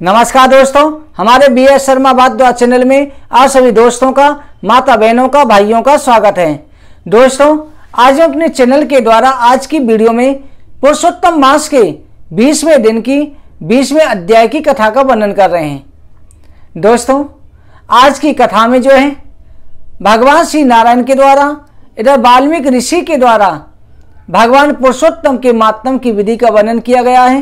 नमस्कार दोस्तों हमारे B S Sharma Wadhwa channel में आप सभी दोस्तों का माता बहनों का भाइयों का स्वागत है दोस्तों आज हम अपने चैनल के द्वारा आज की वीडियो में पुरुषोत्तम मास के बीसवें दिन की बीसवें अध्याय की कथा का वर्णन कर रहे हैं दोस्तों आज की कथा में जो है भगवान श्री नारायण के द्वारा इधर वाल्मीकि ऋषि के द्वारा भगवान पुरुषोत्तम के मातम की विधि का वर्णन किया गया है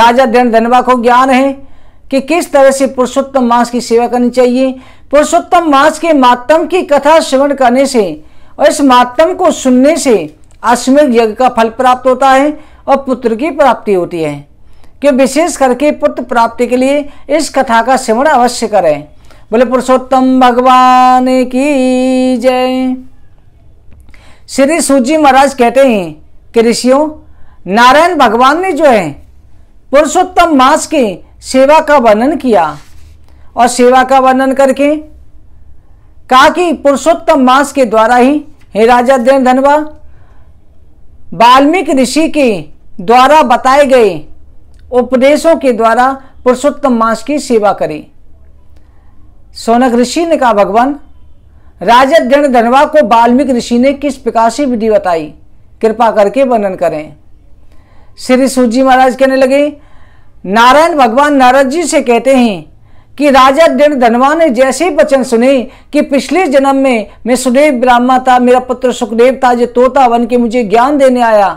राजा धन धनवा को ज्ञान है कि किस तरह से पुरुषोत्तम मास की सेवा करनी चाहिए पुरुषोत्तम मास के मातम की कथा श्रवण करने से और इस मातम को सुनने से अश्वमेघ यज्ञ का फल प्राप्त होता है और पुत्र की प्राप्ति होती है क्यों विशेष करके पुत्र प्राप्ति के लिए इस कथा का श्रवण अवश्य करें बोले पुरुषोत्तम भगवान की जय श्री सूजी महाराज कहते हैं कि ऋषियों नारायण भगवान ने जो है पुरुषोत्तम मास के सेवा का वर्णन किया और सेवा का वर्णन करके कहा कि पुरुषोत्तम मास के द्वारा ही हे राजा देव धनवा वाल्मीकि ऋषि के द्वारा बताए गए उपदेशों के द्वारा पुरुषोत्तम मास की सेवा करें सोनक ऋषि ने कहा भगवान राजा दृण धनवा को वाल्मीकि ऋषि ने किस प्रकार से विधि बताई कृपा करके वर्णन करें श्री सूजी महाराज कहने लगे नारायण भगवान नारद जी से कहते हैं कि राजा दिन धनवा ने जैसे ही वचन सुने कि पिछले जन्म में मैं सुदेव ब्राह्मण था मेरा पुत्र सुखदेव था जो तोता बन के मुझे ज्ञान देने आया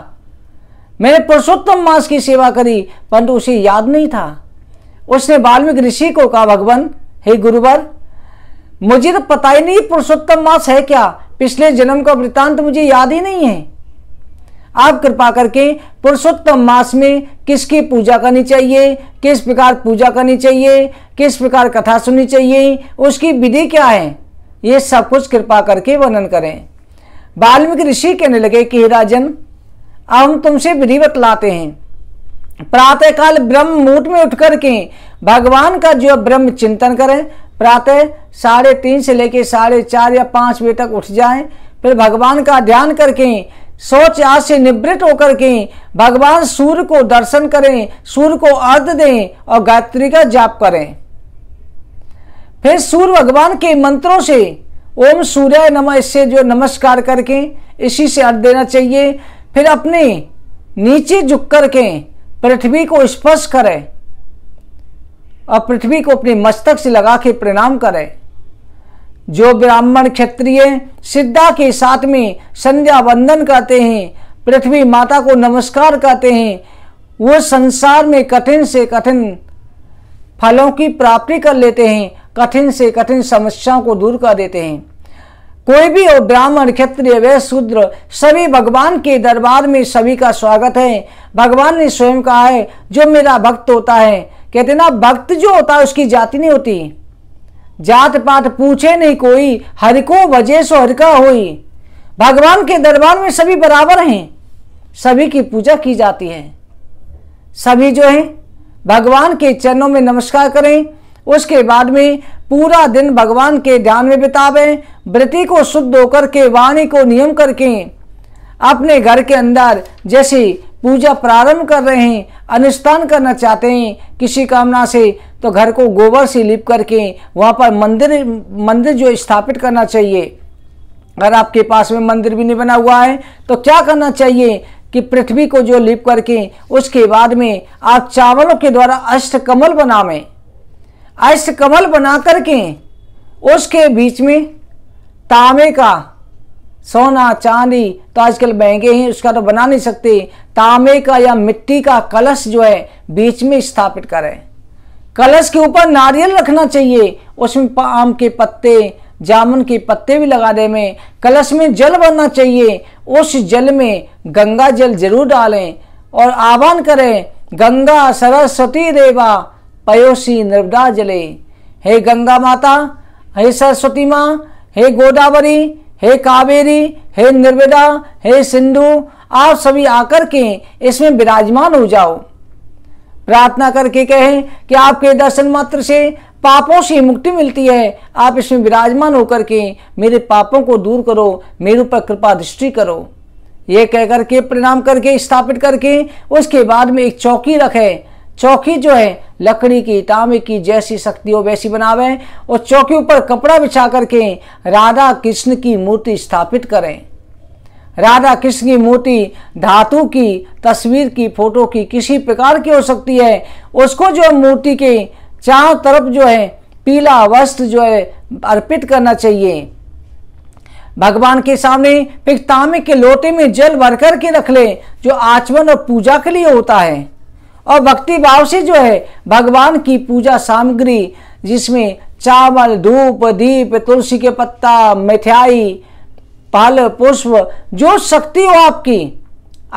मैंने पुरुषोत्तम मास की सेवा करी परंतु उसे याद नहीं था उसने बाल्मीक ऋषि को कहा भगवान हे गुरुवर मुझे तो पता ही नहीं पुरुषोत्तम मास है क्या पिछले जन्म का वृत्तांत मुझे याद ही नहीं है आप कृपा करके पुरुषोत्तम मास में किसकी पूजा करनी चाहिए किस प्रकार पूजा करनी चाहिए किस प्रकार कथा सुननी चाहिए उसकी विधि क्या है ये सब कुछ कृपा करके वर्णन करें वाल्मीकि ऋषि कहने लगे कि राजन अब हम तुमसे विधि बतलाते हैं प्रातःकाल ब्रह्म मुहूर्त में उठ करके भगवान का जो ब्रह्म चिंतन करें प्रातः साढ़े तीन से लेकर साढ़े चार या पांच बजे तक उठ जाएं फिर भगवान का ध्यान करके सोच आज से निवृत्त होकर के भगवान सूर्य को दर्शन करें सूर्य को अर्घ दें और गायत्री का जाप करें फिर सूर्य भगवान के मंत्रों से ओम सूर्य नम इससे जो नमस्कार करके इसी से अर्ध देना चाहिए फिर अपने नीचे झुक करके पृथ्वी को स्पर्श करें और पृथ्वी को अपने मस्तक से लगा के प्रणाम करें जो ब्राह्मण क्षत्रिय सिद्धा के साथ में संध्या वंदन करते हैं पृथ्वी माता को नमस्कार करते हैं वो संसार में कठिन से कठिन फलों की प्राप्ति कर लेते हैं कठिन से कठिन समस्याओं को दूर कर देते हैं कोई भी हो ब्राह्मण क्षत्रिय वह शूद्र सभी भगवान के दरबार में सभी का स्वागत है भगवान ने स्वयं कहा है जो मेरा भक्त होता है कहते ना भक्त जो होता है उसकी जाति नहीं होती जात पात पूछे नहीं कोई हर को वजह सो हर का होई भगवान के दरबार में सभी बराबर हैं सभी की पूजा की जाती है सभी जो है भगवान के चरणों में नमस्कार करें उसके बाद में पूरा दिन भगवान के ध्यान में बितावें वृत्ति को शुद्ध होकर के वाणी को नियम करके अपने घर के अंदर जैसे पूजा प्रारंभ कर रहे हैं अनुष्ठान करना चाहते हैं किसी कामना से तो घर को गोबर से लिप करके वहाँ पर मंदिर मंदिर जो स्थापित करना चाहिए अगर आपके पास में मंदिर भी नहीं बना हुआ है तो क्या करना चाहिए कि पृथ्वी को जो लिप करके उसके बाद में आप चावलों के द्वारा अष्ट कमल बनावें अष्ट कमल बना करके उसके बीच में तांबे का सोना चांदी तो आजकल महंगे हैं उसका तो बना नहीं सकते तांबे का या मिट्टी का कलश जो है बीच में स्थापित करें कलश के ऊपर नारियल रखना चाहिए उसमें आम के पत्ते जामुन के पत्ते भी लगा दे में कलश में जल भरना चाहिए उस जल में गंगा जल जरूर डालें और आह्वान करें गंगा सरस्वती देवा पयोसी नर्मदा जले हे गंगा माता हे सरस्वती माँ हे गोदावरी हे कावेरी हे नर्मदा हे सिंधु आप सभी आकर के इसमें विराजमान हो जाओ प्रार्थना करके कहें कि आपके दर्शन मात्र से पापों से मुक्ति मिलती है आप इसमें विराजमान होकर के मेरे पापों को दूर करो मेरे ऊपर कृपा दृष्टि करो ये कहकर के प्रणाम करके स्थापित करके उसके बाद में एक चौकी रखे चौकी जो है लकड़ी की तांबे की जैसी शक्ति हो वैसी बनावे और चौकी ऊपर कपड़ा बिछा करके राधा कृष्ण की मूर्ति स्थापित करें राधा कृष्ण की मूर्ति धातु की तस्वीर की फोटो की किसी प्रकार की हो सकती है उसको जो मूर्ति के चारों तरफ जो है पीला वस्त्र जो है अर्पित करना चाहिए भगवान के सामने पिकतामे के लोटे में जल भर करके के रख ले जो आचमन और पूजा के लिए होता है और भक्ति भाव से जो है भगवान की पूजा सामग्री जिसमें चावल धूप दीप तुलसी के पत्ता मिठाई फल पुष्प जो शक्ति हो आपकी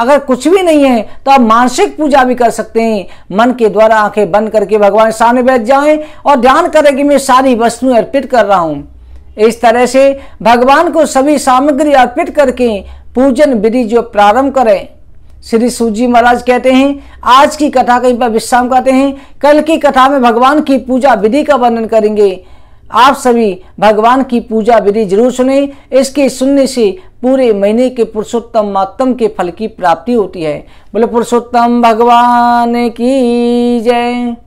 अगर कुछ भी नहीं है तो आप मानसिक पूजा भी कर सकते हैं मन के द्वारा आंखें बंद करके भगवान सामने बैठ जाएं और ध्यान करें कि मैं सारी वस्तुएं अर्पित कर रहा हूं इस तरह से भगवान को सभी सामग्री अर्पित करके पूजन विधि जो प्रारंभ करें श्री सूजी महाराज कहते हैं आज की कथा कहीं पर विश्राम कहते हैं कल की कथा में भगवान की पूजा विधि का वर्णन करेंगे आप सभी भगवान की पूजा विधि जरूर सुने इसके सुनने से पूरे महीने के पुरुषोत्तम मातम के फल की प्राप्ति होती है बोले पुरुषोत्तम भगवान की जय